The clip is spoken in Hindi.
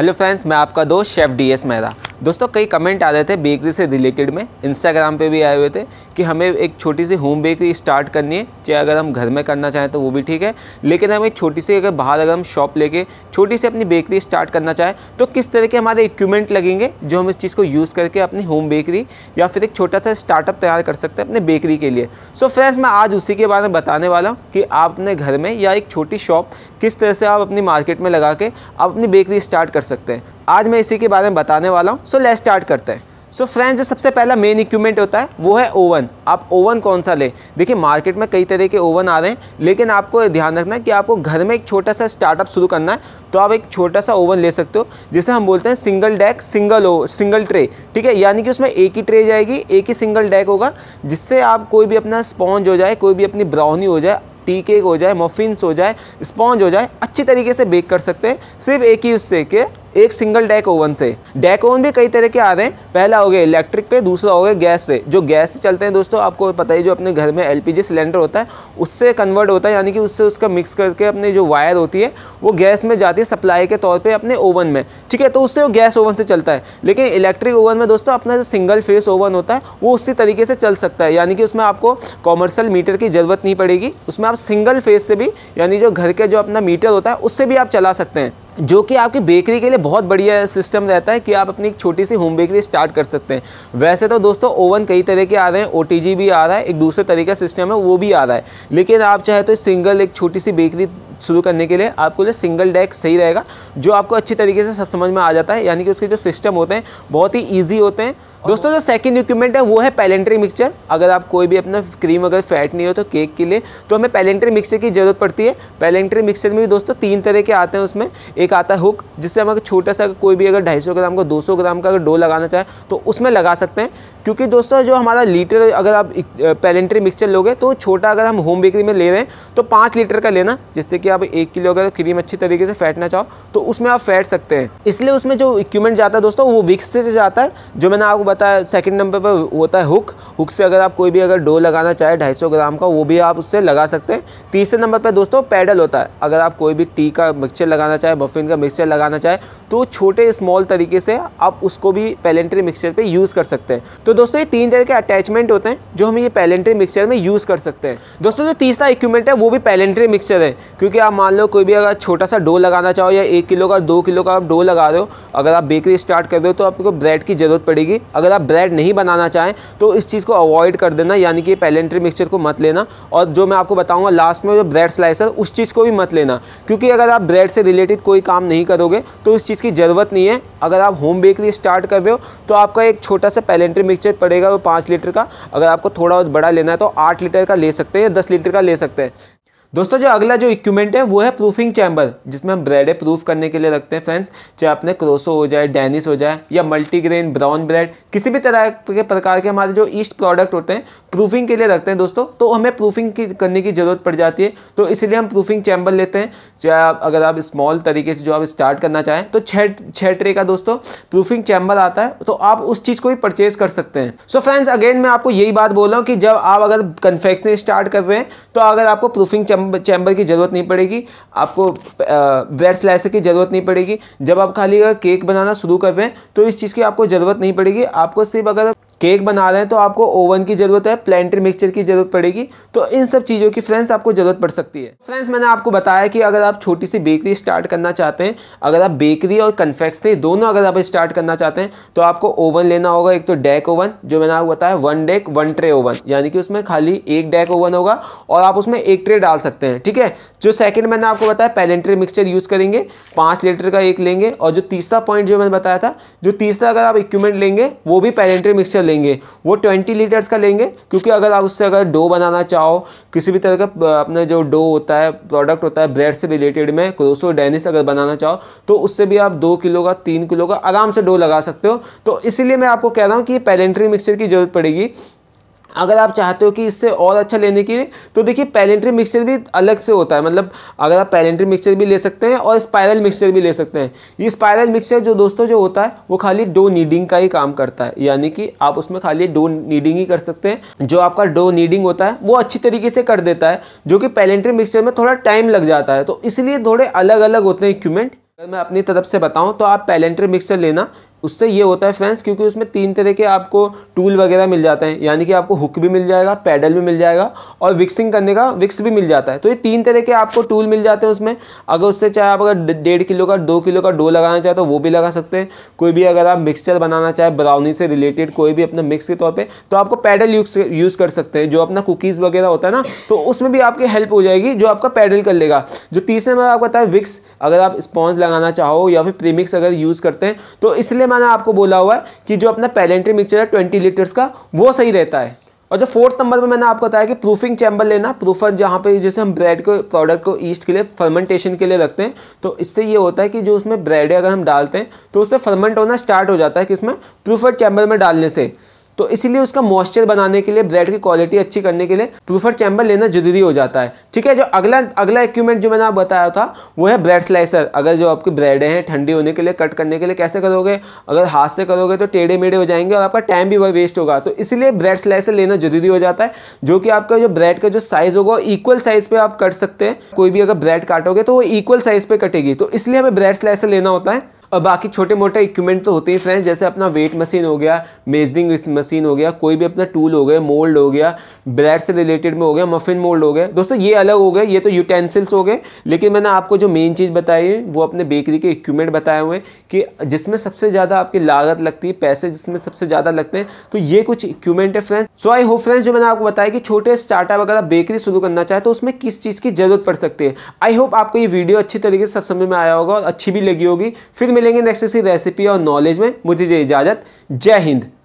हेलो फ्रेंड्स मैं आपका दोस्त शेफ़ डी एस मेहरा दोस्तों कई कमेंट आ रहे थे बेकरी से रिलेटेड में इंस्टाग्राम पे भी आए हुए थे कि हमें एक छोटी सी होम बेकरी स्टार्ट करनी है चाहे अगर हम घर में करना चाहें तो वो भी ठीक है लेकिन हमें छोटी सी अगर बाहर अगर हम शॉप लेके छोटी सी अपनी बेकरी स्टार्ट करना चाहें तो किस तरह के हमारे इक्विपमेंट लगेंगे जो हम इस चीज़ को यूज़ करके अपनी होम बेकरी या फिर एक छोटा सा स्टार्टअप तैयार कर सकते हैं अपने बेकरी के लिए सो so फ्रेंड्स मैं आज उसी के बारे में बताने वाला हूँ कि आप अपने घर में या एक छोटी शॉप किस तरह से आप अपनी मार्केट में लगा के आप अपनी बेकरी स्टार्ट कर सकते हैं आज मैं इसी के बारे में बताने वाला हूँ सो लेट स्टार्ट करते हैं सो so फ्रेंड्स जो सबसे पहला मेन इक्विपमेंट होता है वो है ओवन आप ओवन कौन सा ले देखिए मार्केट में कई तरह के ओवन आ रहे हैं लेकिन आपको ध्यान रखना है कि आपको घर में एक छोटा सा स्टार्टअप शुरू करना है तो आप एक छोटा सा ओवन ले सकते हो जिसे हम बोलते हैं सिंगल डैक सिंगल ओ सिंगल ट्रे ठीक है यानी कि उसमें एक ही ट्रे जाएगी एक ही सिंगल डैक होगा जिससे आप कोई भी अपना स्पॉन्ज हो जाए कोई भी अपनी ब्राउनी हो जाए टी केक हो जाए मोफिन्स हो जाए स्पॉन्ज हो जाए अच्छी तरीके से बेक कर सकते हैं सिर्फ एक ही उससे के एक सिंगल डैक ओवन से डैक ओवन भी कई तरह के आ रहे हैं पहला हो गया इलेक्ट्रिक पे दूसरा हो गया गैस से जो गैस से चलते हैं दोस्तों आपको पता ही जो अपने घर में एलपीजी सिलेंडर होता है उससे कन्वर्ट होता है यानी कि उससे उसका मिक्स करके अपने जो वायर होती है वो गैस में जाती है सप्लाई के तौर पर अपने ओवन में ठीक है तो उससे वो गैस ओवन से चलता है लेकिन इलेक्ट्रिक ओवन में दोस्तों अपना जो सिंगल फेस ओवन होता है वो उसी तरीके से चल सकता है यानी कि उसमें आपको कॉमर्शल मीटर की ज़रूरत नहीं पड़ेगी उसमें आप सिंगल फेस से भी यानी जो घर के जो अपना मीटर होता है उससे भी आप चला सकते हैं जो कि आपकी बेकरी के लिए बहुत बढ़िया सिस्टम रहता है कि आप अपनी एक छोटी सी होम बेकरी स्टार्ट कर सकते हैं वैसे तो दोस्तों ओवन कई तरह के आ रहे हैं ओ भी आ रहा है एक दूसरे तरीका का सिस्टम है वो भी आ रहा है लेकिन आप चाहे तो सिंगल एक छोटी सी बेकरी शुरू करने के लिए आपको लिए सिंगल डेस्क सही रहेगा जो आपको अच्छी तरीके से सब समझ में आ जाता है यानी कि उसके जो सिस्टम होते हैं बहुत ही ईजी होते हैं दोस्तों जो सेकंड इक्विपमेंट है वो है पैलेंट्री मिक्सचर अगर आप कोई भी अपना क्रीम अगर फैट नहीं हो तो केक के लिए तो हमें पैलेंट्री मिक्सचर की ज़रूरत पड़ती है पैलेंट्री मिक्सचर में भी दोस्तों तीन तरह के आते हैं उसमें एक आता है हुक जिससे हम छोटा सा कोई भी अगर ढाई ग्राम का दो ग्राम का अगर डो लगाना चाहे तो उसमें लगा सकते हैं क्योंकि दोस्तों जो हमारा लीटर अगर आप पेलेंट्री मिक्सचर लोगे तो छोटा अगर हम होम बेकरी में ले रहे हैं तो पाँच लीटर का लेना जिससे कि आप एक किलो अगर क्रीम अच्छी तरीके से फेंटना चाहो तो उसमें आप फैट सकते हैं इसलिए उसमें जो इक्विपमेंट जाता है दोस्तों वो विक्स से जाता है जो मैंने आपको बताया सेकेंड नंबर पर होता है हुक हुक से अगर आप कोई भी अगर डो लगाना चाहे ढाई ग्राम का वो भी आप उससे लगा सकते हैं तीसरे नंबर पर दोस्तों पैडल होता है अगर आप कोई भी टी का मिक्सचर लगाना चाहे मफिन का मिक्सचर लगाना चाहे तो छोटे स्मॉल तरीके से आप उसको भी पैलेंट्री मिक्सचर पर यूज़ कर सकते हैं तो तो दोस्तों ये तीन तरह के अटैचमेंट होते हैं जो हम ये पैलेंट्री मिक्सचर में यूज़ कर सकते हैं दोस्तों जो तीसरा इक्विपमेंट है वो भी पैलेंट्री मिक्सचर है क्योंकि आप मान लो कोई भी अगर छोटा सा डो लगाना चाहो या एक किलो का दो किलो का आप डो लगा रहे हो अगर आप बेकरी स्टार्ट कर रहे हो तो आपको ब्रेड की ज़रूरत पड़ेगी अगर आप ब्रेड नहीं बनाना चाहें तो इस चीज़ को अवॉइड कर देना यानी कि पैलेंट्री मिक्सचर को मत लेना और जो मैं आपको बताऊँगा लास्ट में जो ब्रेड स्लाइसर उस चीज़ को भी मत लेना क्योंकि अगर आप ब्रेड से रिलेटेड कोई काम नहीं करोगे तो इस चीज़ की ज़रूरत नहीं है अगर आप होम बेकरी स्टार्ट कर रहे हो तो आपका एक छोटा सा पैलेंट्री मिक्सर नीचे पड़ेगा वो पाँच लीटर का अगर आपको थोड़ा बहुत बड़ा लेना है तो आठ लीटर का ले सकते हैं या दस लीटर का ले सकते हैं दोस्तों जो अगला जो इक्विपमेंट है वो है प्रूफिंग चैम्बर जिसमें हम ब्रेडें प्रूफ करने के लिए रखते हैं फ्रेंड्स चाहे अपने क्रोसो हो जाए डैनिस हो जाए या मल्टीग्रेन ब्राउन ब्रेड किसी भी तरह के प्रकार के हमारे जो ईस्ट प्रोडक्ट होते हैं प्रूफिंग के लिए रखते हैं दोस्तों तो हमें प्रूफिंग की करने की ज़रूरत पड़ जाती है तो इसलिए हम प्रूफिंग चैम्बर लेते हैं चाहे आप अगर आप स्मॉल तरीके से जो आप स्टार्ट करना चाहें तो छः छः ट्रे का दोस्तों प्रूफिंग चैम्बर आता है तो आप उस चीज़ को ही परचेज कर सकते हैं सो फ्रेंड्स अगेन मैं आपको यही बात बोल रहा हूँ कि जब आप अगर कन्फेक्शन स्टार्ट कर रहे हैं तो अगर आपको प्रूफिंग चैम्बर चैम्बर की ज़रूरत नहीं पड़ेगी आपको ब्रेड स्लाइसर की ज़रूरत नहीं पड़ेगी जब आप खाली केक बनाना शुरू कर रहे हैं तो इस चीज़ की आपको ज़रूरत नहीं पड़ेगी आपको सिर्फ अगर केक बना रहे हैं तो आपको ओवन की ज़रूरत है प्लेंट्री मिक्सचर की ज़रूरत पड़ेगी तो इन सब चीज़ों की फ्रेंड्स आपको ज़रूरत पड़ सकती है फ्रेंड्स मैंने आपको बताया कि अगर आप छोटी सी बेकरी स्टार्ट करना चाहते हैं अगर आप बेकरी और कन्फेक्शनरी दोनों अगर आप स्टार्ट करना चाहते हैं तो आपको ओवन लेना होगा एक तो डेक ओवन जो मैंने आपको बताया one deck one tray oven यानी कि उसमें खाली एक डेक ओवन होगा और आप उसमें एक ट्रे डाल सकते हैं ठीक है जो सेकेंड मैंने आपको बताया पेलेंट्री मिक्सचर यूज़ करेंगे पाँच लीटर का एक लेंगे और जो तीसरा पॉइंट जो मैंने बताया था जो तीसरा अगर आप इक्विपमेंट लेंगे वो भी पैलेंट्री मिक्सचर लेंगे वो ट्वेंटी लीटर्स का लेंगे क्योंकि अगर आप उससे अगर डो बनाना चाहो किसी भी तरह का अपना जो डो होता है प्रोडक्ट होता है ब्रेड से रिलेटेड में क्रोसो डेनिस अगर बनाना चाहो तो उससे भी आप दो किलो का तीन किलो का आराम से डो लगा सकते हो तो इसीलिए मैं आपको कह रहा हूँ कि पैलेंट्री मिक्सचर की जरूरत पड़ेगी अगर आप चाहते हो कि इससे और अच्छा लेने के लिए तो देखिए पैलेंट्री मिक्सचर भी अलग से होता है मतलब अगर आप पैलेंट्री मिक्सचर भी ले सकते हैं और स्पायरल मिक्सचर भी ले सकते हैं ये स्पायरल मिक्सचर जो दोस्तों जो होता है वो खाली डो नीडिंग का ही काम करता है यानी कि आप उसमें खाली डो नीडिंग ही कर सकते हैं जो आपका डो नीडिंग होता है वो अच्छी तरीके से कर देता है जो कि पैलेंट्री मिक्सचर में थोड़ा टाइम लग जाता है तो इसलिए थोड़े अलग अलग होते हैं इक्विपमेंट अगर मैं अपनी तरफ से बताऊँ तो आप पैलेंट्री मिक्सचर लेना उससे ये होता है फ्रेंड्स क्योंकि उसमें तीन तरह के आपको टूल वगैरह मिल जाते हैं यानी कि आपको हुक भी मिल जाएगा पैडल भी मिल जाएगा और विक्सिंग करने का विक्स भी मिल जाता है तो ये तीन तरह के आपको टूल मिल जाते हैं उसमें अगर उससे चाहे आप अगर डेढ़ किलो का दो किलो का डो लगाना चाहे तो वो भी लगा सकते हैं कोई भी अगर आप मिक्सचर बनाना चाहे ब्राउनी से रिलेटेड कोई भी अपना मिक्स के तौर पर तो आपको पैडल यूज कर सकते हैं जो अपना कुकीज़ वगैरह होता है ना तो उसमें भी आपकी हेल्प हो जाएगी जो आपका पैडल कर लेगा जो तीसरे नंबर आपको बताया विक्स अगर आप स्पॉन्ज लगाना चाहो या फिर प्रीमिक्स अगर यूज़ करते हैं तो इसलिए मैंने आपको बोला हुआ है कि जो अपना पैलेंट्री मिक्सचर है ट्वेंटी लीटर्स का वो सही रहता है और जो फोर्थ नंबर पर मैंने आपको बताया कि प्रूफिंग चैम्बर लेना प्रूफर जहाँ पे जैसे हम ब्रेड को प्रोडक्ट को ईस्ट के लिए फर्मेंटेशन के लिए रखते हैं तो इससे ये होता है कि जो उसमें ब्रेड अगर हम डालते हैं तो उससे फर्मेंट होना स्टार्ट हो जाता है कि इसमें प्रूफर चैम्बर में डालने से तो इसीलिए उसका मॉइस्चर बनाने के लिए ब्रेड की क्वालिटी अच्छी करने के लिए प्रूफर चैम्बर लेना जरूरी हो जाता है ठीक है जो अगला अगला इक्विपमेंट जो मैंने आप बताया था वो है ब्रेड स्लाइसर अगर जो आपकी ब्रेडें हैं ठंडी होने के लिए कट करने के लिए कैसे करोगे अगर हाथ से करोगे तो टेढ़े मेढ़े हो जाएंगे और आपका टाइम भी वह वेस्ट होगा तो इसलिए ब्रेड स्लाइसर लेना जरूरी हो जाता है जो कि आपका जो ब्रेड का जो साइज़ होगा इक्वल साइज़ पर आप कट सकते हैं कोई भी अगर ब्रेड काटोगे तो वो इक्वल साइज़ पर कटेगी तो इसलिए हमें ब्रेड स्लाइसर लेना होता है और बाकी छोटे मोटे इक्विपमेंट तो होते ही फ्रेंड्स जैसे अपना वेट मशीन हो गया मेजरिंग मशीन हो गया कोई भी अपना टूल हो गया मोल्ड हो गया ब्रेड से रिलेटेड में हो गया मफिन मोल्ड हो गया दोस्तों ये अलग हो गए ये तो यूटेंसिल्स हो गए लेकिन मैंने आपको जो मेन चीज़ बताई है वो अपने बेकरी के इक्विपमेंट बताए हुए कि जिसमें सबसे ज़्यादा आपकी लागत लगती है पैसे जिसमें सबसे ज़्यादा लगते हैं तो ये कुछ इक्विपमेंट है friends so I hope friends जो मैंने आपको बताया कि छोटे स्टार्टअप अगर आप बेकरी शुरू करना चाहे तो उसमें किस चीज़ की ज़रूरत पड़ सकती है आई होप आपको ये वीडियो अच्छी तरीके से सब समझ में आया होगा और अच्छी भी लगी होगी फिर मिलेंगे नेक्स्ट इसी रेसिपी और नॉलेज में मुझे इजाज़त जय हिंद